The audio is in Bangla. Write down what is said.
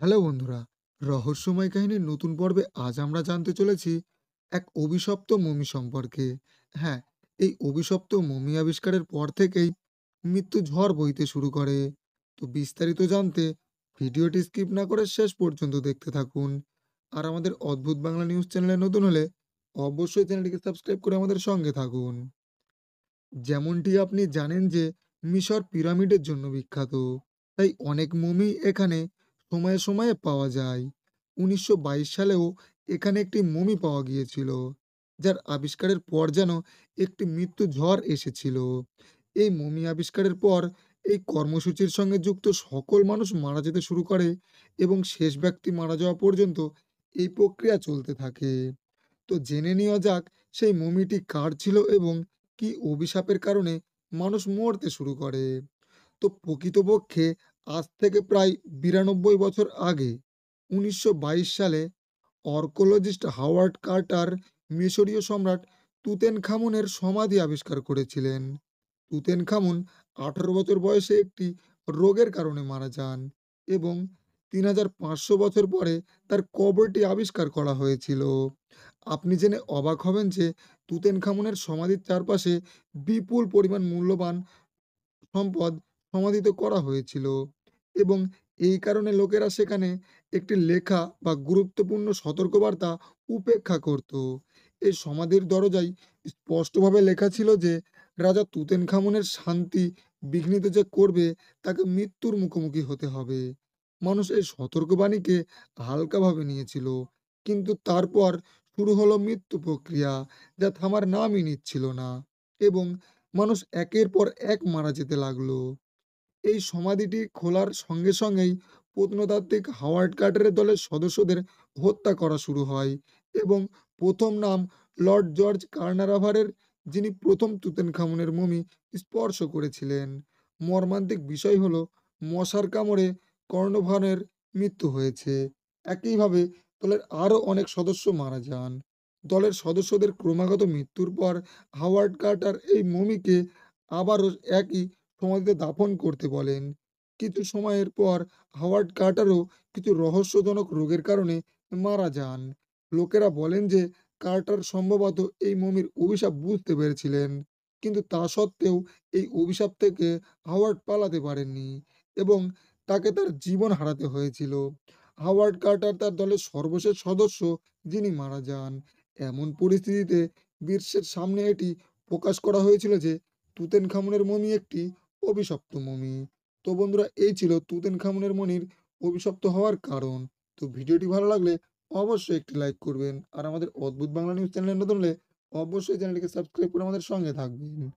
হ্যালো বন্ধুরা রহস্যময় কাহিনীর নতুন পর্বে আজ আমরা জানতে চলেছি এক অভিশপ্ত মমি সম্পর্কে হ্যাঁ এই অভিশপ্ত মমি আবিষ্কারের পর থেকেই মৃত্যু ঝড় বইতে শুরু করে তো বিস্তারিত জানতে ভিডিওটি স্কিপ না করে শেষ পর্যন্ত দেখতে থাকুন আর আমাদের অদ্ভুত বাংলা নিউজ চ্যানেলে নতুন হলে অবশ্যই চ্যানেলটিকে সাবস্ক্রাইব করে আমাদের সঙ্গে থাকুন যেমনটি আপনি জানেন যে মিশর পিরামিডের জন্য বিখ্যাত তাই অনেক মমি এখানে সময়ে সময়ে পাওয়া যায় উনিশশো সালেও এখানে একটি মমি পাওয়া গিয়েছিল যার আবিষ্কারের পর যেন একটি মৃত্যু ঝড় এসেছিল এই মমি আবিষ্কারের পর এই কর্মসূচির সঙ্গে যুক্ত সকল মানুষ মারা যেতে শুরু করে এবং শেষ ব্যক্তি মারা যাওয়া পর্যন্ত এই প্রক্রিয়া চলতে থাকে তো জেনে নেওয়া যাক সেই মমিটি কার ছিল এবং কি অভিশাপের কারণে মানুষ মরতে শুরু করে তো প্রকৃতপক্ষে আজ থেকে প্রায় বিরানব্বই বছর আগে উনিশশো সালে অর্কোলজিস্ট হাওয়ার্ড কার্টার মিশরীয় সম্রাট তুতেন খামুনের সমাধি আবিষ্কার করেছিলেন তুতেন খামুন আঠারো বছর বয়সে একটি রোগের কারণে মারা যান এবং তিন হাজার পাঁচশো বছর পরে তার কবরটি আবিষ্কার করা হয়েছিল আপনি জেনে অবাক হবেন যে তুতেন খামুনের সমাধির চারপাশে বিপুল পরিমাণ মূল্যবান সম্পদ সমাধিত করা হয়েছিল এবং এই কারণে লোকেরা সেখানে একটি লেখা বা গুরুত্বপূর্ণ সতর্কবার্তা উপেক্ষা করত এই সমাধির দরজায় স্পষ্টভাবে লেখা ছিল যে রাজা তুতেন খামুনের শান্তি বিঘ্নিত যে করবে তাকে মৃত্যুর মুখোমুখি হতে হবে মানুষ এই সতর্কবাণীকে হালকাভাবে নিয়েছিল কিন্তু তারপর শুরু হলো মৃত্যু প্রক্রিয়া যা থামার নামই নিচ্ছিল না এবং মানুষ একের পর এক মারা যেতে লাগলো এই সমাধিটি খোলার সঙ্গে সঙ্গেই প্রত্নতাত্ত্বিক হাওয়ার্ড কার্টারের দলের সদস্যদের হত্যা করা শুরু হয় এবং প্রথম নাম লর্ড জর্জ কার্নারাভারের যিনি প্রথম তুতেনখামুনের মমি স্পর্শ করেছিলেন মর্মান্তিক বিষয় হলো মশার কামড়ে কর্ণভানের মৃত্যু হয়েছে একইভাবে দলের আরও অনেক সদস্য মারা যান দলের সদস্যদের ক্রমাগত মৃত্যুর পর হাওয়ার্ড কার্টার এই মমিকে আবারও একই সমাধিতে দাফন করতে বলেন কিছু সময়ের পর হাওয়ার্ড কার্টারও কিছু রহস্যজনক রোগের কারণে মারা যান লোকেরা বলেন যে কার্টার সম্ভবত এই মমির অভিশাপ বুঝতে পেরেছিলেন কিন্তু তা সত্ত্বেও এই অভিশাপ থেকে হাওয়ার্ড পালাতে পারেননি এবং তাকে তার জীবন হারাতে হয়েছিল হাওয়ার্ড কার্টার তার দলের সর্বশেষ সদস্য যিনি মারা যান এমন পরিস্থিতিতে বিশ্বের সামনে এটি প্রকাশ করা হয়েছিল যে তুতেন খামুনের মমি একটি অভিশপ্ত মমি তো বন্ধুরা এই ছিল তুতেন খামুনের মনির অভিশপ্ত হওয়ার কারণ তো ভিডিওটি ভালো লাগলে অবশ্যই একটি লাইক করবেন আর আমাদের অদ্ভুত বাংলা নিউজ চ্যানেলে নতুন হলে অবশ্যই চ্যানেলটিকে সাবস্ক্রাইব করে আমাদের সঙ্গে থাকবেন